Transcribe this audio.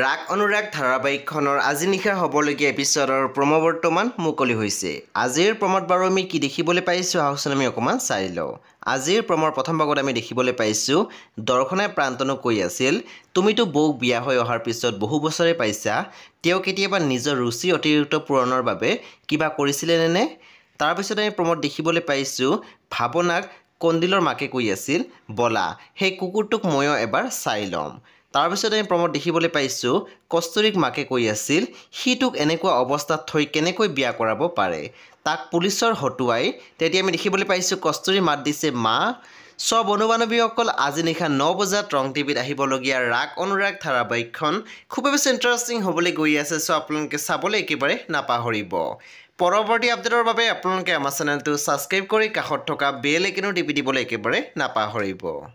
ৰাগ অনুৰাগ ধাৰাবাহিকখনৰ আজি নিশা হ'বলগীয়া এপিচডৰ প্ৰম' বৰ্তমান মুকলি হৈছে আজিৰ প্ৰমত বাৰু আমি কি দেখিবলৈ পাইছোঁ আহকচোন আমি অকণমান চাই লওঁ আজিৰ প্ৰমৰ প্ৰথম ভাগত আমি দেখিবলৈ পাইছোঁ দৰ্শনে প্ৰান্তনো কৈ আছিল তুমিতো বৌক বিয়া হৈ অহাৰ পিছত বহু বছৰে পাইছা তেওঁ কেতিয়াবা নিজৰ ৰুচি অতিৰিক্ত পূৰণৰ বাবে কিবা কৰিছিলেনে তাৰপিছত আমি প্ৰমত দেখিবলৈ পাইছোঁ ভাৱনাক কন্দিলৰ মাকে কৈ আছিল ব'লা সেই কুকুৰটোক ময়ো এবাৰ চাই ল'ম তাৰপিছতে আমি প্ৰমদ দেখিবলৈ পাইছোঁ কস্তুৰীক মাকে কৈ আছিল সি তোক এনেকুৱা অৱস্থাত থৈ কেনেকৈ বিয়া কৰাব পাৰে তাক পুলিচৰ হতুৱাই তেতিয়া আমি দেখিবলৈ পাইছোঁ কস্তুৰী মাত দিছে মা চব অনুমানৱীসকল আজি নিশা ন বজাত ৰং টিভিত আহিবলগীয়া ৰাগ অনুৰাগ ধাৰাবাহিকখন খুবেই বেছি ইণ্টাৰেষ্টিং হ'বলৈ গৈ আছে চ' আপোনালোকে চাবলৈ একেবাৰে নাপাহৰিব পৰৱৰ্তী আপডেটৰ বাবে আপোনালোকে আমাৰ চেনেলটো ছাবস্ক্ৰাইব কৰি কাষত থকা বেল একেনো টিপি দিবলৈ একেবাৰে নাপাহৰিব